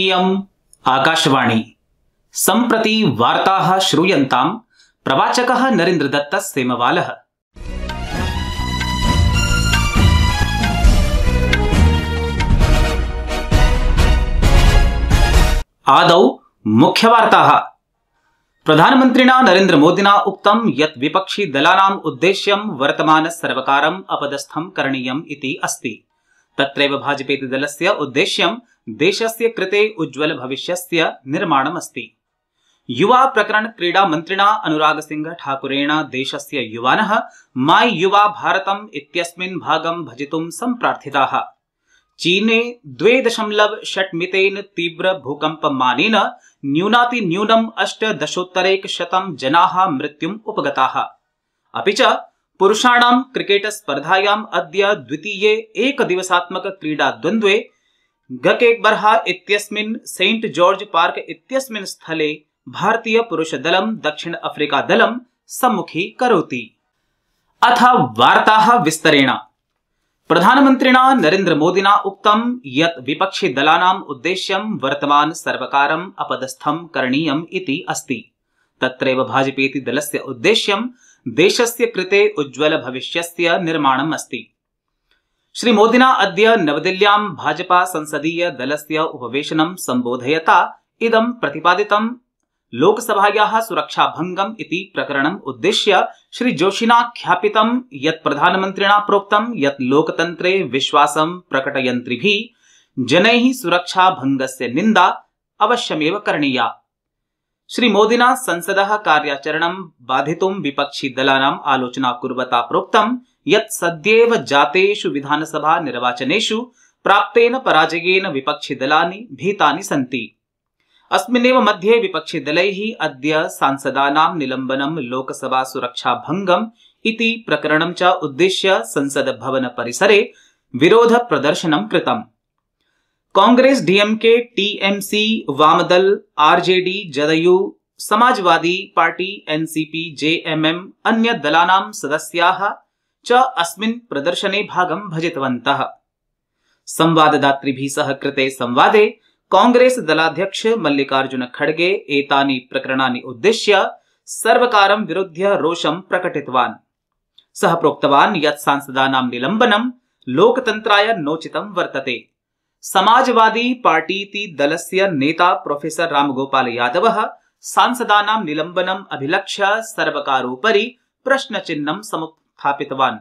इयम् आकाशवाणी सम्प्रति वार्ताः श्रूयन्ताम् प्रवाचकः नरेन्द्रदत्तः आदौ मुख्यवार्ताः प्रधानमन्त्रिणा नरेन्द्रमोदिना उक्तं यत् विपक्षिदलानाम् उद्देश्यं वर्तमानसर्वकारम् अपदस्थं करणीयम् इति अस्ति तत्रैव भाजपेति दलस्य उद्देश्यं देशस्य कृते उज्ज्वलभविष्यस्य निर्माणमस्ति युवा प्रकरण क्रीडा मन्त्रिणा अनुराग सिंह ठाकुरेण देशस्य युवानः माय युवा भारतम् इत्यस्मिन् भागं भजितुं सम्प्रार्थिताः चीने द्वे दशमलव षट मितेन तीव्र भूकम्पमानेन न्यूनातिन्यूनम् अष्टदशोत्तरैकशतं जनाः मृत्युम् उपगताः अपि च पुरुषाणां क्रिकेट स्पर्धायाम अद्य द्वितीये एकदिवसात्मक क्रीडा गकेट्बर्हा इत्यस्मिन सेंट जॉर्ज पार्क इत्यस्मिन स्थले भारतीय पुरुष दलम दक्षिण अफ्रीका सम्मुखी करोति अथ वार्ता विस्तरेण प्रधानमन्त्रिणा नरेन्द्रमोदिना उक्तं यत् विपक्षिदलानाम् उद्देश्यं वर्तमानसर्वकारम् अपदस्थं करणीयम् इति अस्ति तत्रैव भाजपेति दलस्य उद्देश्यं देशस्य कृते निर्माण अस्त श्री श्रीमोदिना अद्य नवदिल्ल्यां भाजपा संसदीय दलस्य उपवेशनं संबोधयता इदं प्रतिपादितं लोकसभायाः सुरक्षाभङ्गम् इति प्रकरणम् उद्दिश्य श्रीजोशिना ख्यापितं यत् प्रधानमन्त्रिणा प्रोक्तं यत् लोकतन्त्रे विश्वासं प्रकटयन्त्रिभिः जनैः से निन्दा अवश्यमेव करणीया श्रीमोदिना संसदः कार्याचरणं बाधितुं विपक्षिदलानाम् आलोचना कुर्वता प्रोक्तं यत् सद्येव जातेषु विधानसभा निर्वाचनेषु प्राप्तेन पराजयेन विपक्षिदलानि भीतानि सन्ति अस्मिन्नेव मध्ये विपक्षिदलैः अद्य सांसदानां निलम्बनं लोकसभा सुरक्षा भंगम प्रकरण च उद्दिश्य विरोध विरोधप्रदर्शनं कृतम् कांग्रेस डीएमके टीएमसी वामदल आरजेडी जदयू समाजवादी पार्टी एनसीपी जेएमएम अन्य दलानां सदस्याः च अस्मिन् प्रदर्शने भागं भजितवन्तः संवाददातृभिः सह कृते संवादे कांग्रेस दलाध्यक्ष मल्लिकार्जुन खड़गे एतानि प्रकरणानि उद्दिश्य सर्वकारं विरुध्य रोषं प्रकटितवान् सः प्रोक्तवान् यत् सांसदानां निलम्बनं लोकतन्त्राय नोचितं वर्तते समाजवादी पार्टीति दलस्य नेता प्रोफेसर रामगोपाल यादवः सांसदानां निलम्बनम् अभिलक्ष्य सर्वकारोपरि प्रश्नचिह्नं समुत्थापितवान्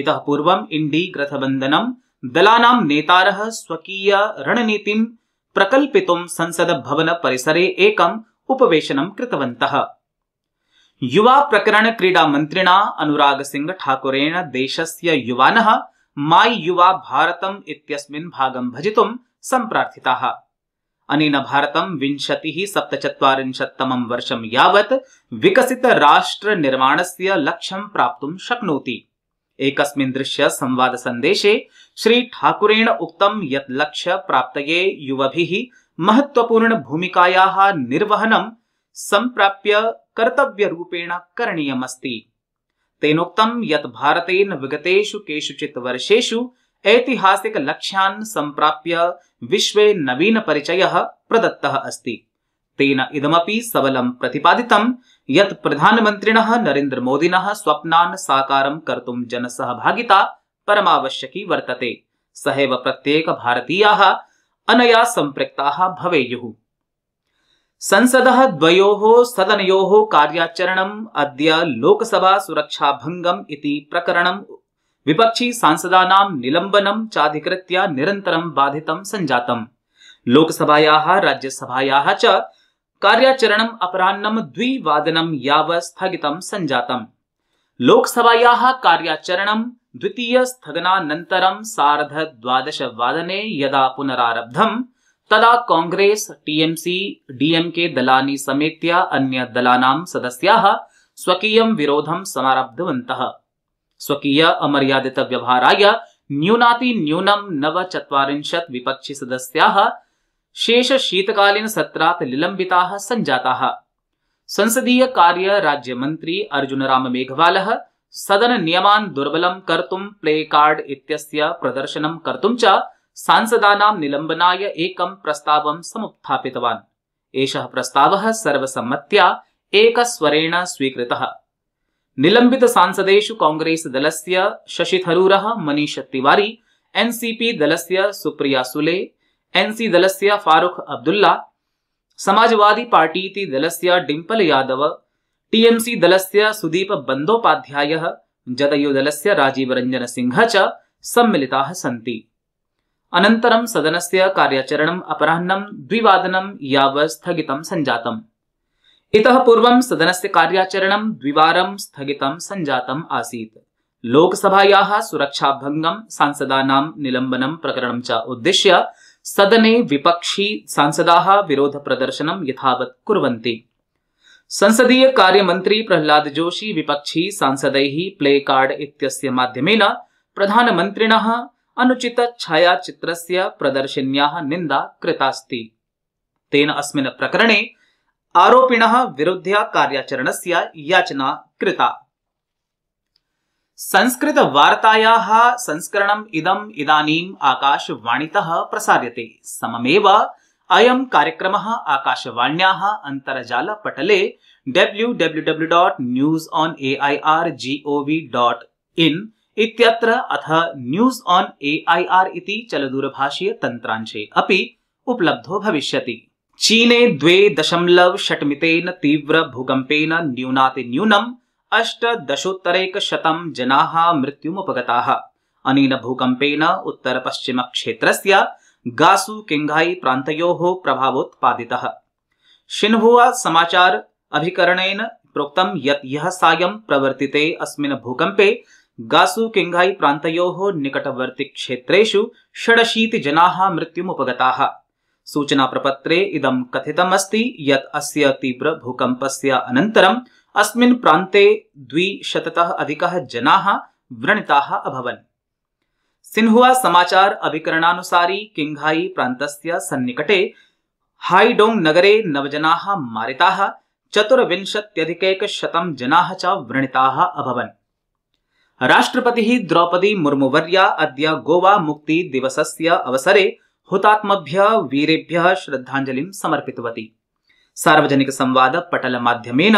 इतः पूर्वम् इण्डी गठबन्धनं दलानां नेतारः स्वकीय रणनीतिं प्रकल्पितुं संसदभवनपरिसरे एकम् उपवेशनं कृतवन्तः युवा प्रकरण क्रीडामन्त्रिणा अनुरागसिंहठाकुरेण देशस्य युवानः माई युवा भारतम इत्यस्मिन् भागं भजितुं सम्प्रार्थिताः अनेन भारतं विंशतिः सप्तचत्वारिंशत्तमं वर्षं यावत् विकसितराष्ट्रनिर्माणस्य लक्ष्यं प्राप्तुं शक्नोति एकस्मिन् दृश्य संवाद संदेशे श्री ठाकुरेण उक्तं यत् लक्ष्य प्राप्तये युवभिः महत्वपूर्ण भूमिकायाः निर्वहनं सम्प्राप्य कर्तव्यरूपेण करणीयमस्ति तेनोक्तम यत भारतेन विगतेषु केषुचित् वर्षेषु लक्ष्यान् संप्राप्य विश्वे परिचयः प्रदत्तः अस्ति तेन इदमपि सबलं प्रतिपादितं यत् प्रधानमन्त्रिणः मोदिनः स्वप्नान् साकारं कर्तुं जनसहभागिता परमावश्यकी वर्तते सहैव प्रत्येकभारतीयाः अनया सम्पृक्ताः भवेयुः संसद द्वो सदनयोः कार्याचरण अद्य लोकसभा सुरक्षा भंगम प्रकरण विपक्षी सांसदानां निलंबनम चाधिकृत निरंतर बाधित संजात लोकसभायाः राज्यसभा च कार्याचरणम् अपराह्नं द्विवादनं यावत् स्थगितं सञ्जातम् लोकसभायाः कार्याचरणं द्वितीयस्थगनानन्तरं सार्धद्वादशवादने यदा पुनरारब्धम् तदा कांग्रेस टीएमसी डीएमके दलानि समेत्य अन्य दलानां सदस्याः स्वकीयं विरोधं समारब्धवन्तः स्वकीय अमर्यादित व्यवहाराय न्यूनातिन्यूनं नवचत्वारिंशत् विपक्षि सदस्याः शेष शीतकालीन सत्रात् निलंबिताः सञ्जाताः संसदीय कार्य राज्य मंत्री अर्जुन राम मेघवाल सदन नियमान दुर्बलं कर्तुं प्ले कार्ड इत्यस्य प्रदर्शनं कर्तुं च सांसदानां निलम्बनाय एकं प्रस्तावं समुत्थापितवान् एषः प्रस्तावः सर्वसम्मत्या एकस्वरेण स्वीकृतः शशि कांग्रेसदलस्य मनीष तिवारी एनसीपी दलस्य सुप्रिया सुले एनसी दलस्य फारूख अब्दुल्ला समाजवादी दल दलस्य डिंपल यादव टीएमसी दलस्य सुदीप बंदोपाध्यायः दल दलस्य राजीव रंजन सिंह च सम्मिलिताः सन्ति अनन्तरं सदनस्य कार्याचरणम् अपराह्नं द्विवादनं यावत् स्थगितं सञ्जातम् इतः पूर्वं सदनस्य कार्याचरणं द्विवारं स्थगितं सञ्जातम् आसीत् लोकसभायाः सुरक्षाभङ्गं सांसदानां निलम्बनं प्रकरणं च उद्दिश्य सदने विपक्षी सांसदाः विरोधप्रदर्शनं यथावत् कुर्वन्ति संसदीय मंत्री प्रहलाद जोशी विपक्षी सांसद प्ले कार्ड इत्यस्य माध्यमेन प्रधानमन्त्रिणः अनुचितछायाचित्रस्य प्रदर्शिन्याः निन्दा कृतास्ति तेन अस्मिन् प्रकरणे आरोपिण विरुद्ध्य कार्याचरणस्य याचना कृता संस्कृतवार्तायाः संस्करणम् इदम् इदानीम् आकाशवाणीतः प्रसार्यते सममेव कार्यक्रम आकाशवाण्या आकाशवाण्याः पटले W W W dot news on A I R G O V dot in इत्यत्र अथ news on A I R इति चलदूरभाषीय तन्त्रांशे अपि उपलब्धो भविष्यति चीने द्वे दशमलव षट मितेन तीव्र भूकंपेन भूकम्पेन न्यूनातिन्यूनम् अष्टदशोत्तरैकशतं जनाः मृत्युमुपगताः अनेन भूकम्पेन उत्तरपश्चिमक्षेत्रस्य गासु किङ्घाई प्रान्तयोः प्रभावोत्पादितः शिन्हुआ समाचार अभिकरणेन प्रोक्तं यत् यः सायं प्रवर्तिते अस्मिन् भूकंपे गासु किङ्घायि प्रान्तयोः निकटवर्तिक्षेत्रेषु षडशीतिजनाः मृत्युमुपगताः सूचनाप्रपत्रे इदं कथितमस्ति यत् अस्य तीव्रभूकम्पस्य अनन्तरम् अस्मिन् प्रान्ते द्विशततः अधिकः जनाः व्रणिताः अभवन् सिन्हुआ समाचार अभिकरणानुसारी किङ्घायि प्रान्तस्य सन्निकटे हाइडोंग नगरे नवजनाः मारिताः चतुर्विंशत्यधिकैकशतं जनाः च व्रणिताः अभवन् राष्ट्रपतिः द्रौपदी मुर्मुवर्या अद गोवा मुक्ति दिवस अवसरे हुतात्मभ्य वीरेभ्य श्रद्धाञ्जलिं समर्पितवती सार्वजनिकसंवादपटलमाध्यमेन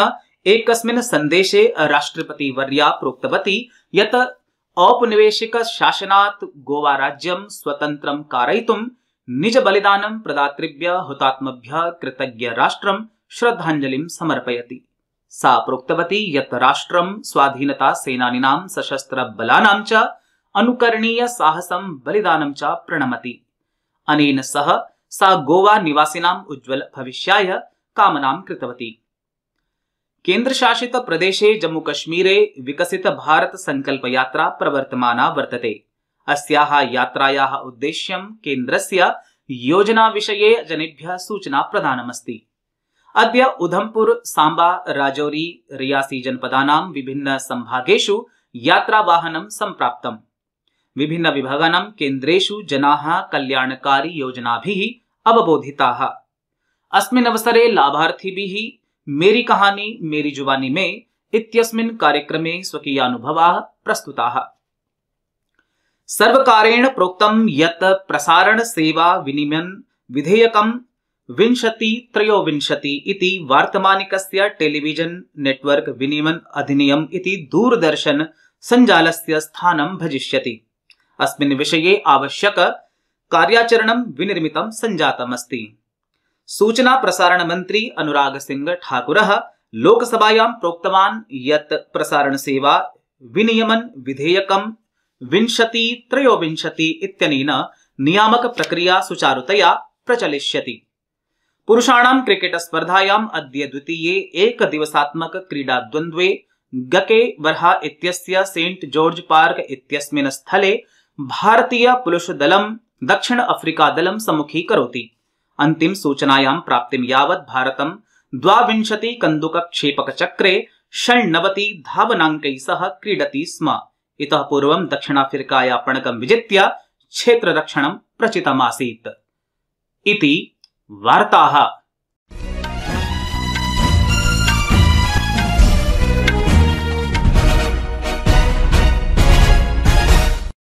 एकस्मिन् सन्देशे राष्ट्रपतिवर्या प्रोक्तवती यत् औपनिवेशिकशासनात् गोवाराज्यं स्वतन्त्रं कारयितुं निजबलिदानं प्रदातृभ्य हुतात्मभ्य राष्ट्रम श्रद्धाञ्जलिं समर्पयति सा प्रोक्तवती यत् राष्ट्रं स्वाधीनता सेनानीनां सशस्त्र च अनुकरणीय साहसं बलिदानं च प्रणमति अनेन सह सा गोवा निवासिनाम् उज्ज्वल भविष्याय कामनां कृतवती केन्द्रशासित प्रदेशे कश्मीर विकसित भारत संकल्प यात्रा प्रवर्तमाना वर्तते अस्याः यात्रायाः उद्देश्यं केन्द्रस्य योजना विषये जनेभ्यः सूचना प्रदानमस्ति अद्य उधमपुर सांबा राजौरी रियासी जनपदानां विभिन्न सम्भागेषु यात्रावाहनं सम्प्राप्तम् विभिन्न विभागानां केन्द्रेषु जनाः कल्याणकारी योजनाभिः अवबोधिताः अस्मिन् अवसरे लाभार्थिभिः मेरी कहानी मेरी जुबानी में इत्यस्मिन् कार्यक्रमे स्वकीयानुभवाः प्रस्तुताः सर्वकारेण प्रोक्तं यत् सेवा विनिमयन विधेयकं विंशति त्रयोविंशति इति वार्तमानिकस्य टेलीविजन नेटवर्क विनियमन अधिनियम इति दूरदर्शन संजालस्य स्थानं भजिष्यति अस्मिन् विषये आवश्यक कार्याचरणं विनिर्मितं सञ्जातमस्ति सूचना प्रसारण मंत्री अनुराग सिंह ठाकुर लोकसभायां प्रोक्तवान् यत् प्रसारण सेवा विनियमन विधेयकं विंशति त्रयोविंशति इत्यनेन नियामक प्रक्रिया सुचारुतया प्रचलिष्यति पुरुषाणां क्रिकेट स्पर्धायाम् अद्य द्वितीये एकदिवसात्मक क्रीडाद्वन्द्वे गके वर्हा इत्यस्य सेंट जॉर्ज पार्क इत्यस्मिन् स्थले भारतीयपुरुषदलं दक्षिण अफ्रीकादलं सम्मुखीकरोति सूचनायां प्राप्तिं यावत् भारतं द्वाविंशति चक्रे षण्णवति धावनाङ्कैः सह क्रीडति स्म इतः पूर्वं अफ्रीकाया पणकं विजित्य क्षेत्ररक्षणं प्रचितमासीत् इति वार्ता